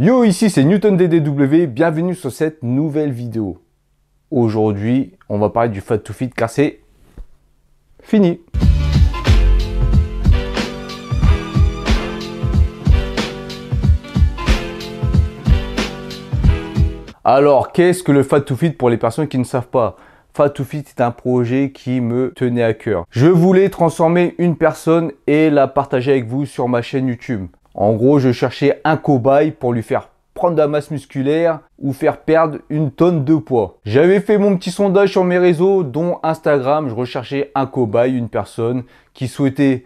Yo, ici c'est Newton DDW, bienvenue sur cette nouvelle vidéo. Aujourd'hui, on va parler du Fat to Fit car c'est fini. Alors, qu'est-ce que le Fat to Fit pour les personnes qui ne savent pas Fat to Fit est un projet qui me tenait à cœur. Je voulais transformer une personne et la partager avec vous sur ma chaîne YouTube. En gros, je cherchais un cobaye pour lui faire prendre de la masse musculaire ou faire perdre une tonne de poids. J'avais fait mon petit sondage sur mes réseaux, dont Instagram. Je recherchais un cobaye, une personne qui souhaitait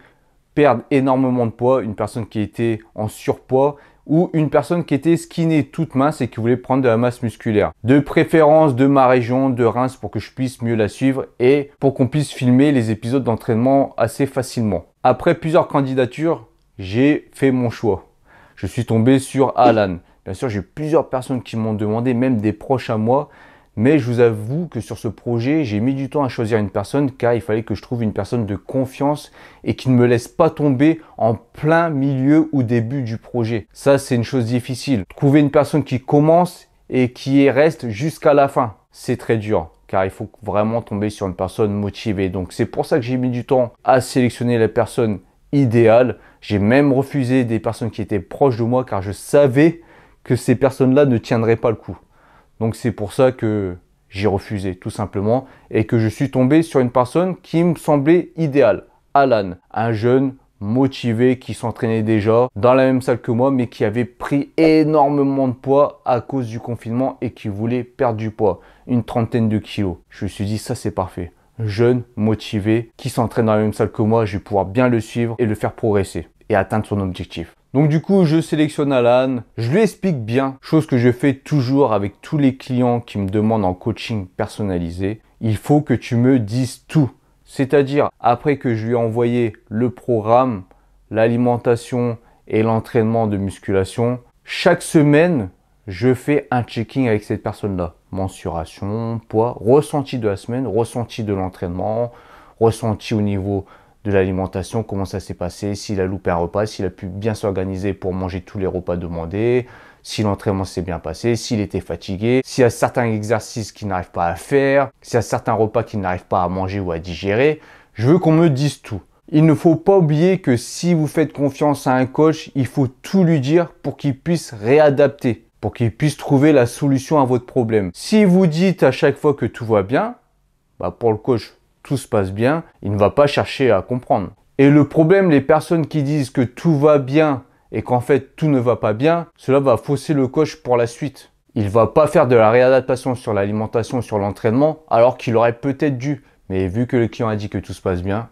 perdre énormément de poids, une personne qui était en surpoids ou une personne qui était skinnée toute mince et qui voulait prendre de la masse musculaire. De préférence de ma région, de Reims, pour que je puisse mieux la suivre et pour qu'on puisse filmer les épisodes d'entraînement assez facilement. Après plusieurs candidatures, j'ai fait mon choix. Je suis tombé sur Alan. Bien sûr, j'ai plusieurs personnes qui m'ont demandé, même des proches à moi, mais je vous avoue que sur ce projet, j'ai mis du temps à choisir une personne car il fallait que je trouve une personne de confiance et qui ne me laisse pas tomber en plein milieu ou début du projet. Ça, c'est une chose difficile. Trouver une personne qui commence et qui reste jusqu'à la fin, c'est très dur car il faut vraiment tomber sur une personne motivée. Donc c'est pour ça que j'ai mis du temps à sélectionner la personne idéale j'ai même refusé des personnes qui étaient proches de moi car je savais que ces personnes-là ne tiendraient pas le coup. Donc c'est pour ça que j'ai refusé tout simplement et que je suis tombé sur une personne qui me semblait idéale, Alan, un jeune motivé qui s'entraînait déjà dans la même salle que moi mais qui avait pris énormément de poids à cause du confinement et qui voulait perdre du poids, une trentaine de kilos. Je me suis dit ça c'est parfait jeune, motivé, qui s'entraîne dans la même salle que moi, je vais pouvoir bien le suivre et le faire progresser et atteindre son objectif. Donc du coup, je sélectionne Alan, je lui explique bien, chose que je fais toujours avec tous les clients qui me demandent en coaching personnalisé, il faut que tu me dises tout. C'est-à-dire, après que je lui ai envoyé le programme, l'alimentation et l'entraînement de musculation, chaque semaine, je fais un checking avec cette personne-là mensuration, poids, ressenti de la semaine, ressenti de l'entraînement, ressenti au niveau de l'alimentation, comment ça s'est passé, s'il a loupé un repas, s'il a pu bien s'organiser pour manger tous les repas demandés, si l'entraînement s'est bien passé, s'il était fatigué, s'il y a certains exercices qu'il n'arrive pas à faire, s'il y a certains repas qu'il n'arrive pas à manger ou à digérer. Je veux qu'on me dise tout. Il ne faut pas oublier que si vous faites confiance à un coach, il faut tout lui dire pour qu'il puisse réadapter pour qu'il puisse trouver la solution à votre problème. Si vous dites à chaque fois que tout va bien, bah pour le coach, tout se passe bien, il ne va pas chercher à comprendre. Et le problème, les personnes qui disent que tout va bien et qu'en fait tout ne va pas bien, cela va fausser le coach pour la suite. Il ne va pas faire de la réadaptation sur l'alimentation, sur l'entraînement, alors qu'il aurait peut-être dû. Mais vu que le client a dit que tout se passe bien,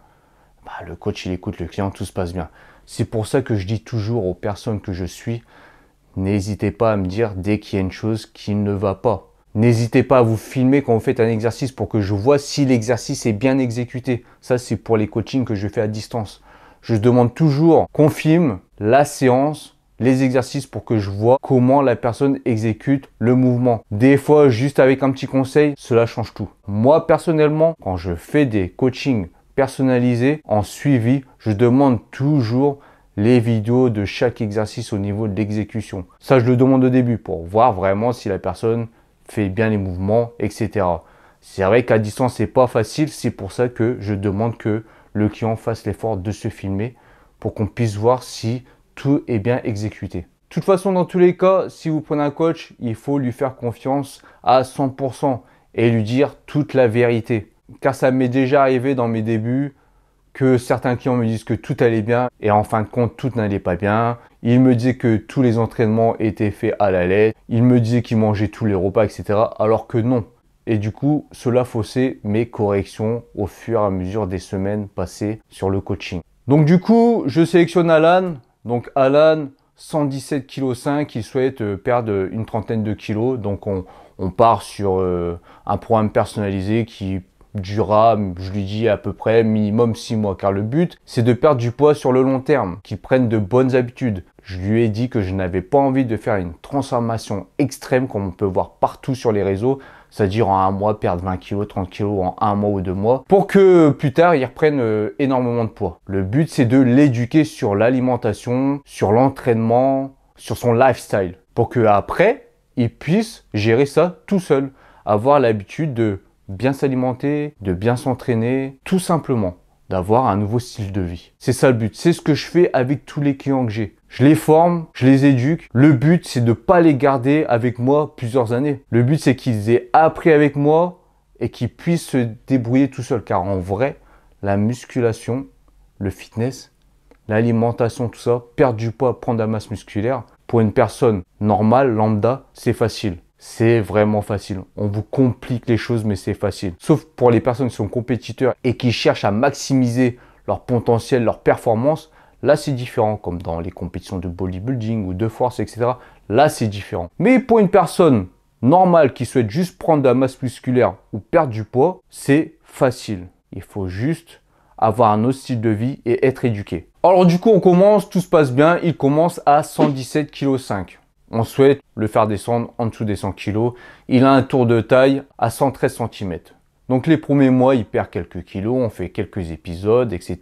bah le coach il écoute le client, tout se passe bien. C'est pour ça que je dis toujours aux personnes que je suis, N'hésitez pas à me dire dès qu'il y a une chose qui ne va pas. N'hésitez pas à vous filmer quand vous faites un exercice pour que je vois si l'exercice est bien exécuté. Ça, c'est pour les coachings que je fais à distance. Je demande toujours qu'on filme la séance, les exercices pour que je vois comment la personne exécute le mouvement. Des fois, juste avec un petit conseil, cela change tout. Moi, personnellement, quand je fais des coachings personnalisés en suivi, je demande toujours les vidéos de chaque exercice au niveau de l'exécution. Ça, je le demande au début pour voir vraiment si la personne fait bien les mouvements, etc. C'est vrai qu'à distance, c'est pas facile. C'est pour ça que je demande que le client fasse l'effort de se filmer pour qu'on puisse voir si tout est bien exécuté. De toute façon, dans tous les cas, si vous prenez un coach, il faut lui faire confiance à 100% et lui dire toute la vérité. Car ça m'est déjà arrivé dans mes débuts que certains clients me disent que tout allait bien et en fin de compte tout n'allait pas bien. Il me disait que tous les entraînements étaient faits à la lettre. Il me disait qu'il mangeait tous les repas, etc. Alors que non. Et du coup, cela faussait mes corrections au fur et à mesure des semaines passées sur le coaching. Donc du coup, je sélectionne Alan. Donc Alan, 117 kg 5, il souhaite euh, perdre une trentaine de kilos. Donc on, part sur euh, un programme personnalisé qui Dura, je lui dis à peu près minimum 6 mois, car le but, c'est de perdre du poids sur le long terme, qu'il prenne de bonnes habitudes. Je lui ai dit que je n'avais pas envie de faire une transformation extrême comme on peut voir partout sur les réseaux, c'est-à-dire en un mois perdre 20 kg, 30 kg en un mois ou deux mois, pour que plus tard il reprenne euh, énormément de poids. Le but c'est de l'éduquer sur l'alimentation, sur l'entraînement, sur son lifestyle, pour que après il puisse gérer ça tout seul, avoir l'habitude de bien s'alimenter, de bien s'entraîner, tout simplement d'avoir un nouveau style de vie. C'est ça le but. C'est ce que je fais avec tous les clients que j'ai. Je les forme, je les éduque. Le but, c'est de ne pas les garder avec moi plusieurs années. Le but, c'est qu'ils aient appris avec moi et qu'ils puissent se débrouiller tout seuls. Car en vrai, la musculation, le fitness, l'alimentation, tout ça, perdre du poids, prendre de la masse musculaire, pour une personne normale, lambda, c'est facile c'est vraiment facile. On vous complique les choses, mais c'est facile. Sauf pour les personnes qui sont compétiteurs et qui cherchent à maximiser leur potentiel, leur performance. Là, c'est différent, comme dans les compétitions de bodybuilding ou de force, etc. Là, c'est différent. Mais pour une personne normale qui souhaite juste prendre de la masse musculaire ou perdre du poids, c'est facile. Il faut juste avoir un autre style de vie et être éduqué. Alors du coup, on commence, tout se passe bien, il commence à 117,5 kg. On souhaite le faire descendre en dessous des 100 kg. Il a un tour de taille à 113 cm. Donc les premiers mois, il perd quelques kilos, on fait quelques épisodes, etc.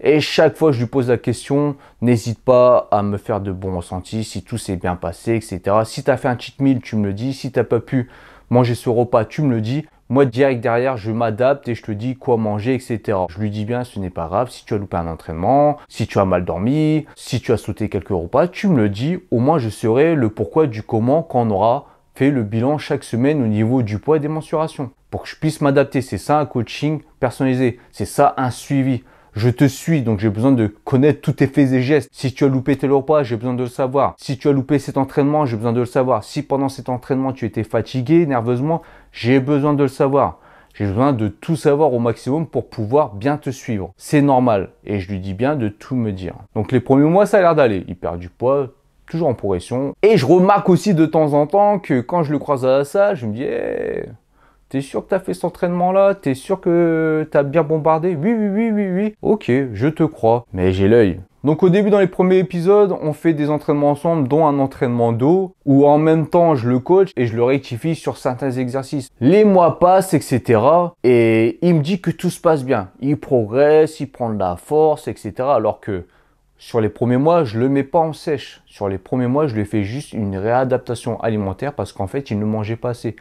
Et chaque fois que je lui pose la question, n'hésite pas à me faire de bons ressentis, si tout s'est bien passé, etc. Si tu as fait un cheat meal, tu me le dis. Si tu n'as pas pu manger ce repas, tu me le dis. Moi, direct derrière, je m'adapte et je te dis quoi manger, etc. Je lui dis bien, ce n'est pas grave. Si tu as loupé un entraînement, si tu as mal dormi, si tu as sauté quelques repas, tu me le dis. Au moins, je saurai le pourquoi du comment quand on aura fait le bilan chaque semaine au niveau du poids et des mensurations. Pour que je puisse m'adapter, c'est ça un coaching personnalisé. C'est ça un suivi. Je te suis, donc j'ai besoin de connaître tous tes faits et gestes. Si tu as loupé tes repas, j'ai besoin de le savoir. Si tu as loupé cet entraînement, j'ai besoin de le savoir. Si pendant cet entraînement, tu étais fatigué, nerveusement, j'ai besoin de le savoir. J'ai besoin de tout savoir au maximum pour pouvoir bien te suivre. C'est normal. Et je lui dis bien de tout me dire. Donc les premiers mois, ça a l'air d'aller. Il perd du poids, toujours en progression. Et je remarque aussi de temps en temps que quand je le croise à la salle, je me dis, eh, T'es sûr que t'as fait cet entraînement-là T'es sûr que t'as bien bombardé Oui, oui, oui, oui, oui. Ok, je te crois, mais j'ai l'œil. Donc au début, dans les premiers épisodes, on fait des entraînements ensemble, dont un entraînement d'eau, où en même temps, je le coach et je le rectifie sur certains exercices. Les mois passent, etc. Et il me dit que tout se passe bien. Il progresse, il prend de la force, etc. Alors que sur les premiers mois, je le mets pas en sèche. Sur les premiers mois, je lui fais juste une réadaptation alimentaire parce qu'en fait, il ne mangeait pas assez.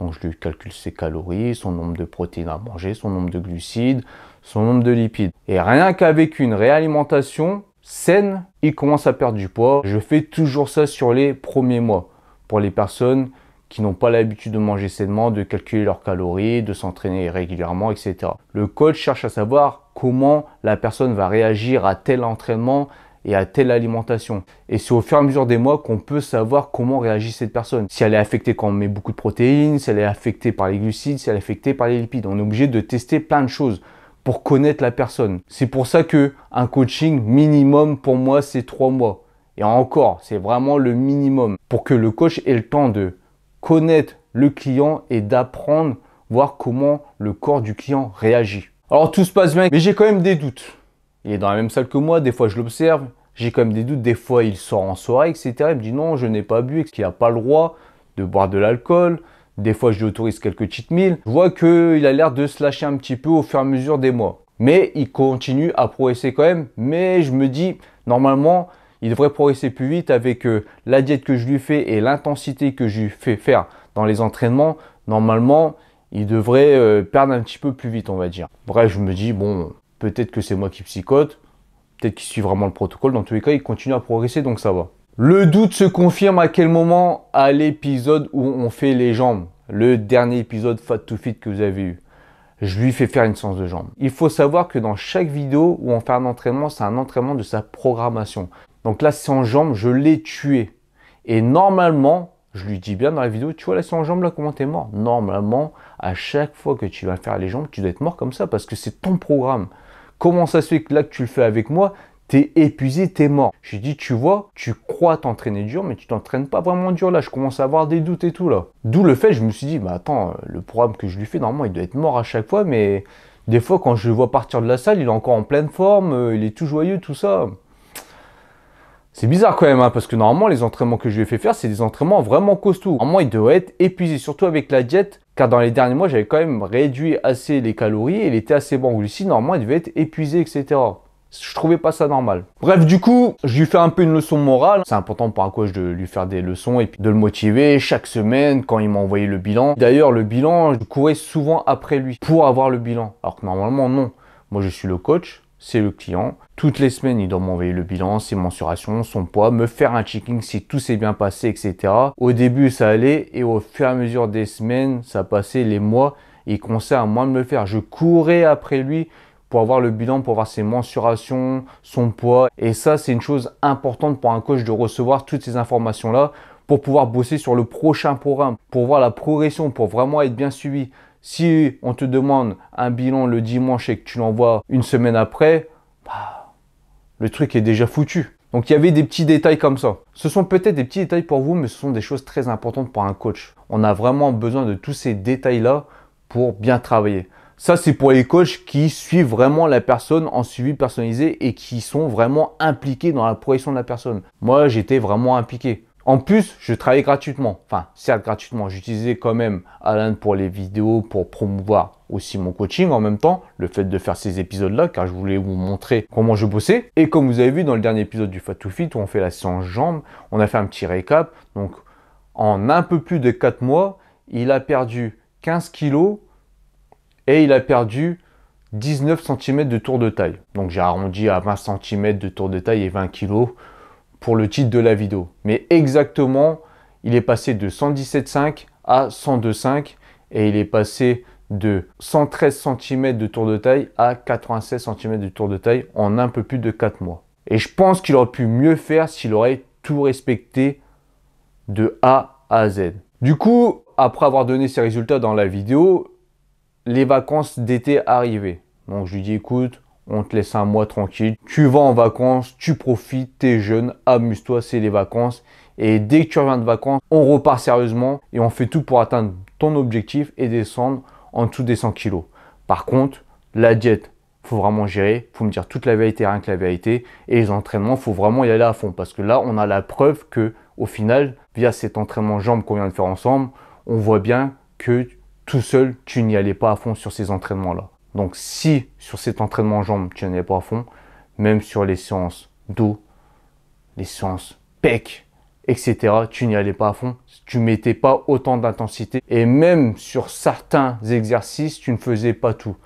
Donc je lui calcule ses calories, son nombre de protéines à manger, son nombre de glucides, son nombre de lipides. Et rien qu'avec une réalimentation saine, il commence à perdre du poids. Je fais toujours ça sur les premiers mois pour les personnes qui n'ont pas l'habitude de manger sainement, de calculer leurs calories, de s'entraîner régulièrement, etc. Le coach cherche à savoir comment la personne va réagir à tel entraînement, et à telle alimentation. Et c'est au fur et à mesure des mois qu'on peut savoir comment réagit cette personne. Si elle est affectée quand on met beaucoup de protéines, si elle est affectée par les glucides, si elle est affectée par les lipides. On est obligé de tester plein de choses pour connaître la personne. C'est pour ça que un coaching minimum pour moi c'est trois mois. Et encore, c'est vraiment le minimum pour que le coach ait le temps de connaître le client et d'apprendre, voir comment le corps du client réagit. Alors tout se passe bien, mais j'ai quand même des doutes. Il est dans la même salle que moi, des fois je l'observe, j'ai quand même des doutes. Des fois, il sort en soirée, etc. Il me dit non, je n'ai pas bu, qu'il n'a pas le droit de boire de l'alcool. Des fois, je lui autorise quelques cheat meals. Je vois qu'il a l'air de se lâcher un petit peu au fur et à mesure des mois. Mais il continue à progresser quand même. Mais je me dis, normalement, il devrait progresser plus vite avec euh, la diète que je lui fais et l'intensité que je lui fais faire dans les entraînements. Normalement, il devrait euh, perdre un petit peu plus vite, on va dire. Bref, je me dis, bon, peut-être que c'est moi qui psychote. Peut-être qu'il suit vraiment le protocole. Dans tous les cas, il continue à progresser, donc ça va. Le doute se confirme à quel moment À l'épisode où on fait les jambes. Le dernier épisode Fat to Fit que vous avez eu. Je lui fais faire une séance de jambes. Il faut savoir que dans chaque vidéo où on fait un entraînement, c'est un entraînement de sa programmation. Donc c'est en jambes, je l'ai tué. Et normalement, je lui dis bien dans la vidéo, tu vois la séance jambes là, comment t'es mort Normalement, à chaque fois que tu vas faire les jambes, tu dois être mort comme ça parce que c'est ton programme. Comment ça se fait que là que tu le fais avec moi, t'es épuisé, t'es mort. Je lui tu vois, tu crois t'entraîner dur, mais tu t'entraînes pas vraiment dur là. Je commence à avoir des doutes et tout là. D'où le fait, je me suis dit, bah attends, euh, le programme que je lui fais, normalement, il doit être mort à chaque fois, mais des fois, quand je le vois partir de la salle, il est encore en pleine forme, euh, il est tout joyeux, tout ça. C'est bizarre quand même, hein, parce que normalement, les entraînements que je lui ai fait faire, c'est des entraînements vraiment costauds. Normalement, il doit être épuisé, surtout avec la diète car dans les derniers mois, j'avais quand même réduit assez les calories, et il était assez bon en normalement il devait être épuisé, etc. Je trouvais pas ça normal. Bref, du coup, je lui fais un peu une leçon morale. C'est important un coach de lui faire des leçons et puis de le motiver chaque semaine quand il m'a envoyé le bilan. D'ailleurs, le bilan, je courais souvent après lui pour avoir le bilan. Alors que normalement, non. Moi, je suis le coach c'est le client. Toutes les semaines, il doit m'envoyer le bilan, ses mensurations, son poids, me faire un checking si tout s'est bien passé, etc. Au début, ça allait et au fur et à mesure des semaines, ça passait, les mois, il conseille à moi de me faire. Je courais après lui pour avoir le bilan, pour avoir ses mensurations, son poids. Et ça, c'est une chose importante pour un coach de recevoir toutes ces informations-là pour pouvoir bosser sur le prochain programme, pour voir la progression, pour vraiment être bien suivi. Si on te demande un bilan le dimanche et que tu l'envoies une semaine après, bah, le truc est déjà foutu. Donc il y avait des petits détails comme ça. Ce sont peut-être des petits détails pour vous, mais ce sont des choses très importantes pour un coach. On a vraiment besoin de tous ces détails-là pour bien travailler. Ça, c'est pour les coachs qui suivent vraiment la personne en suivi personnalisé et qui sont vraiment impliqués dans la progression de la personne. Moi, j'étais vraiment impliqué. En plus, je travaillais gratuitement. Enfin, certes gratuitement, j'utilisais quand même Alain pour les vidéos, pour promouvoir aussi mon coaching en même temps, le fait de faire ces épisodes-là, car je voulais vous montrer comment je bossais. Et comme vous avez vu dans le dernier épisode du Fat to Fit, où on fait la séance jambes, on a fait un petit récap. Donc, en un peu plus de 4 mois, il a perdu 15 kilos et il a perdu 19 cm de tour de taille. Donc j'ai arrondi à 20 cm de tour de taille et 20 kg pour le titre de la vidéo. Mais exactement, il est passé de 117,5 à 102,5 et il est passé de 113 cm de tour de taille à 96 cm de tour de taille en un peu plus de 4 mois. Et je pense qu'il aurait pu mieux faire s'il aurait tout respecté de A à Z. Du coup, après avoir donné ces résultats dans la vidéo, les vacances d'été arrivaient. Donc je lui dis écoute, on te laisse un mois tranquille, tu vas en vacances, tu profites, es jeune, amuse-toi, c'est les vacances. Et dès que tu reviens de vacances, on repart sérieusement et on fait tout pour atteindre ton objectif et descendre en dessous des 100 kilos. Par contre, la diète, faut vraiment gérer, faut me dire toute la vérité, rien que la vérité. Et les entraînements, faut vraiment y aller à fond parce que là, on a la preuve que, au final, via cet entraînement jambes qu'on vient de faire ensemble, on voit bien que tout seul, tu n'y allais pas à fond sur ces entraînements-là. Donc si sur cet entraînement jambes, tu n'y allais pas à fond, même sur les séances dos, les séances pec, etc., tu n'y allais pas à fond, tu mettais pas autant d'intensité. Et même sur certains exercices, tu ne faisais pas tout.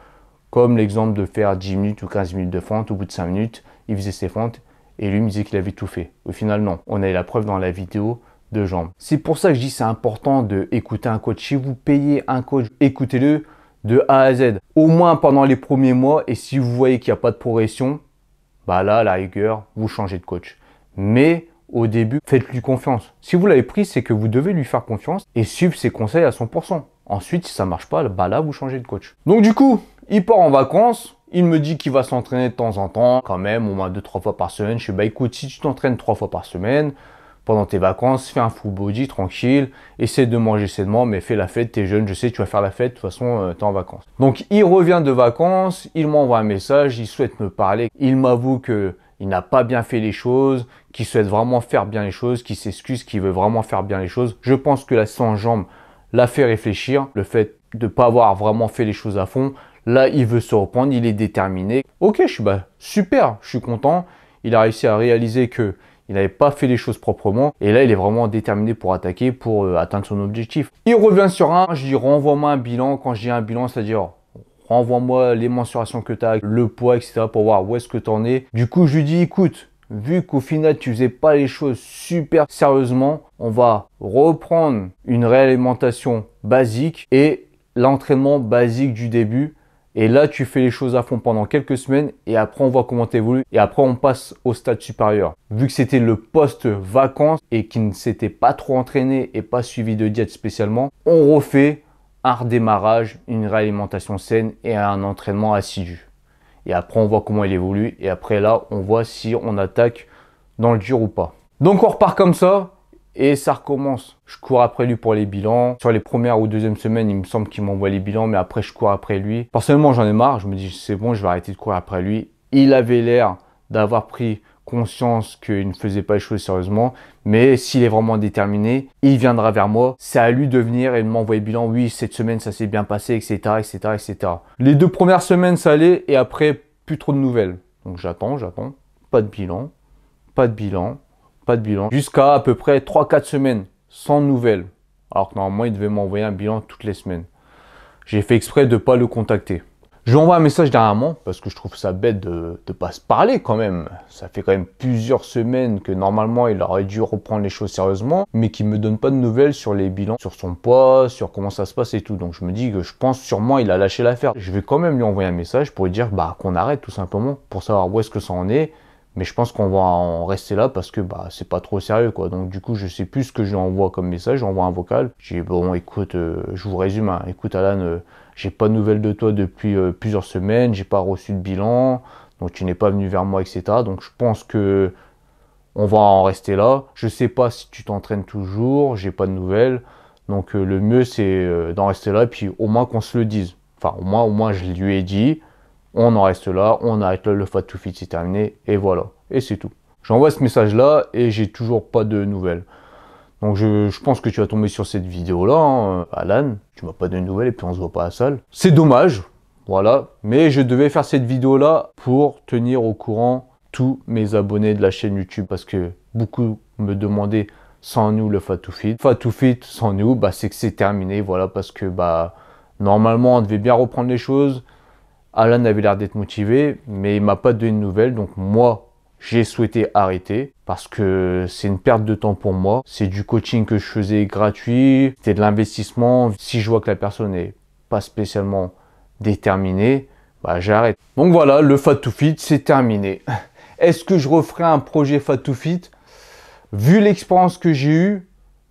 Comme l'exemple de faire 10 minutes ou 15 minutes de fente, au bout de 5 minutes, il faisait ses fentes et lui me disait qu'il avait tout fait. Au final, non. On a eu la preuve dans la vidéo de jambes. C'est pour ça que je dis c'est important d'écouter un coach. Si vous payez un coach, écoutez-le de A à Z, au moins pendant les premiers mois. Et si vous voyez qu'il n'y a pas de progression, bah là, la rigueur, vous changez de coach. Mais au début, faites-lui confiance. Si vous l'avez pris, c'est que vous devez lui faire confiance et suivre ses conseils à 100%. Ensuite, si ça marche pas, bah là, vous changez de coach. Donc du coup, il part en vacances. Il me dit qu'il va s'entraîner de temps en temps, quand même, au moins deux, trois fois par semaine. Je suis bah écoute, si tu t'entraînes trois fois par semaine, pendant tes vacances, fais un full body tranquille, essaie de manger sainement, mais fais la fête, t'es jeune, je sais, tu vas faire la fête, de toute façon, euh, t'es en vacances. Donc il revient de vacances, il m'envoie un message, il souhaite me parler, il m'avoue que il n'a pas bien fait les choses, qu'il souhaite vraiment faire bien les choses, qu'il s'excuse, qu'il veut vraiment faire bien les choses. Je pense que la sans jambes l'a fait réfléchir, le fait de ne pas avoir vraiment fait les choses à fond. Là, il veut se reprendre, il est déterminé. Ok, je suis bah, super, je suis content. Il a réussi à réaliser que il n'avait pas fait les choses proprement. Et là, il est vraiment déterminé pour attaquer, pour euh, atteindre son objectif. Il revient sur un, je dis renvoie-moi un bilan. Quand je dis un bilan, c'est-à-dire renvoie-moi les mensurations que tu as, le poids, etc. pour voir où est-ce que tu en es. Du coup, je lui dis, écoute, vu qu'au final tu faisais pas les choses super sérieusement, on va reprendre une réalimentation basique et l'entraînement basique du début et là, tu fais les choses à fond pendant quelques semaines et après, on voit comment tu évolues et après, on passe au stade supérieur. Vu que c'était le poste vacances et qu'il ne s'était pas trop entraîné et pas suivi de diète spécialement, on refait un redémarrage, une réalimentation saine et un entraînement assidu. Et après, on voit comment il évolue et après, là, on voit si on attaque dans le dur ou pas. Donc, on repart comme ça et ça recommence. Je cours après lui pour les bilans. Sur les premières ou deuxième semaines, il me semble qu'il m'envoie les bilans, mais après je cours après lui. Personnellement, j'en ai marre. Je me dis c'est bon, je vais arrêter de courir après lui. Il avait l'air d'avoir pris conscience qu'il ne faisait pas les choses sérieusement, mais s'il est vraiment déterminé, il viendra vers moi. C'est à lui de venir et de m'envoyer bilan. Oui, cette semaine ça s'est bien passé, etc., etc., etc. Les deux premières semaines ça allait et après plus trop de nouvelles. Donc j'attends, j'attends. Pas de bilan, pas de bilan pas de bilan, jusqu'à à peu près 3-4 semaines sans nouvelles. Alors que normalement, il devait m'envoyer un bilan toutes les semaines. J'ai fait exprès de ne pas le contacter. Je lui envoie un message dernièrement parce que je trouve ça bête de ne pas se parler quand même. Ça fait quand même plusieurs semaines que normalement il aurait dû reprendre les choses sérieusement, mais qu'il me donne pas de nouvelles sur les bilans, sur son poids, sur comment ça se passe et tout. Donc je me dis que je pense sûrement il a lâché l'affaire. Je vais quand même lui envoyer un message pour lui dire bah qu'on arrête tout simplement pour savoir où est-ce que ça en est mais je pense qu'on va en rester là parce que bah c'est pas trop sérieux quoi. Donc du coup je sais plus ce que je lui envoie comme message, j'envoie un vocal. J'ai bon écoute, euh, je vous résume, hein. écoute Alan, je euh, j'ai pas de nouvelles de toi depuis euh, plusieurs semaines, j'ai pas reçu de bilan, donc tu n'es pas venu vers moi, etc. Donc je pense que on va en rester là. Je sais pas si tu t'entraînes toujours, j'ai pas de nouvelles. Donc le mieux c'est d'en rester là, Et puis au moins qu'on se le dise. Enfin au moins je lui ai dit on en reste là, on arrête là, le fat fit c'est terminé, et voilà, et c'est tout. J'envoie ce message là et j'ai toujours pas de nouvelles. Donc je, pense que tu vas tomber sur cette vidéo là, hein, Alan, tu m'as pas de nouvelles et puis on se voit pas à la salle. C'est dommage, voilà, mais je devais faire cette vidéo là pour tenir au courant tous mes abonnés de la chaîne YouTube parce que beaucoup me demandaient sans nous le fat to fit. Fat to fit sans nous, bah c'est que c'est terminé, voilà, parce que bah normalement on devait bien reprendre les choses. Alan avait l'air d'être motivé, mais il m'a pas donné de nouvelles, donc moi, j'ai souhaité arrêter parce que c'est une perte de temps pour moi. C'est du coaching que je faisais gratuit, c'était de l'investissement. Si je vois que la personne n'est pas spécialement déterminée, bah j'arrête. Donc voilà, le Fat to Fit, c'est terminé. Est-ce que je referai un projet Fat to Fit Vu l'expérience que j'ai eue,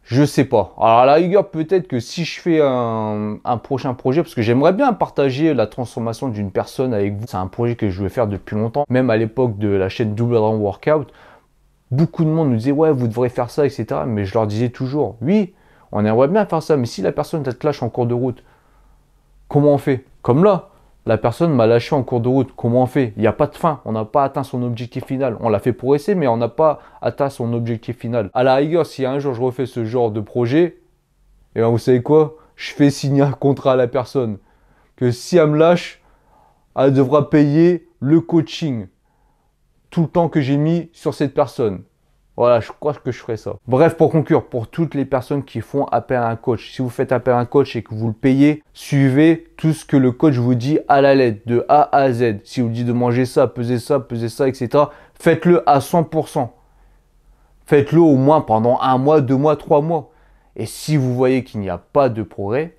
je sais pas. Alors à la rigueur, peut-être que si je fais un, prochain projet, parce que j'aimerais bien partager la transformation d'une personne avec vous. C'est un projet que je voulais faire depuis longtemps. Même à l'époque de la chaîne Double Round Workout, beaucoup de monde nous disait ouais, vous devrez faire ça, etc. Mais je leur disais toujours, oui, on aimerait bien faire ça, mais si la personne te lâche en cours de route, comment on fait Comme là, la personne m'a lâché en cours de route. Comment on fait Il n'y a pas de fin. On n'a pas atteint son objectif final. On l'a fait pour essayer, mais on n'a pas atteint son objectif final. À la rigueur, si un jour je refais ce genre de projet, et eh ben, vous savez quoi Je fais signer un contrat à la personne. Que si elle me lâche, elle devra payer le coaching. Tout le temps que j'ai mis sur cette personne. Voilà, je crois que je ferai ça. Bref, pour conclure, pour toutes les personnes qui font appel à un coach, si vous faites appel à un coach et que vous le payez, suivez tout ce que le coach vous dit à la lettre, de A à Z. Si vous dit de manger ça, peser ça, peser ça, etc., faites-le à 100%. Faites-le au moins pendant un mois, deux mois, trois mois. Et si vous voyez qu'il n'y a pas de progrès,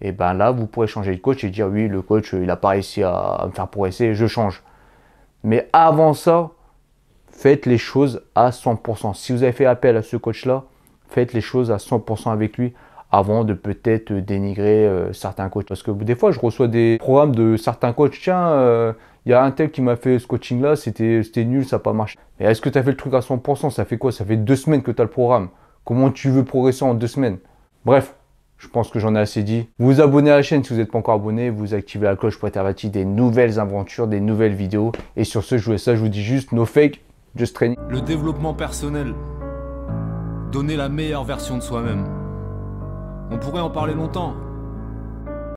et eh ben là, vous pourrez changer de coach et dire oui, le coach, il n'a pas réussi à me faire progresser, je change. Mais avant ça, faites les choses à 100%. Si vous avez fait appel à ce coach-là, faites les choses à 100% avec lui avant de peut-être dénigrer euh, certains coachs. Parce que des fois, je reçois des programmes de certains coachs. Tiens, euh, il y a un tel qui m'a fait ce coaching-là, c'était nul, ça n'a pas marché. Mais est-ce que tu as fait le truc à 100% Ça fait quoi Ça fait deux semaines que tu as le programme. Comment tu veux progresser en deux semaines Bref, je pense que j'en ai assez dit. Vous vous abonnez à la chaîne si vous n'êtes pas encore abonné, vous activez la cloche pour être averti des nouvelles aventures, des nouvelles vidéos. Et sur ce, je vous laisse ça, je vous dis juste no fake, le développement personnel. Donner la meilleure version de soi-même. On pourrait en parler longtemps,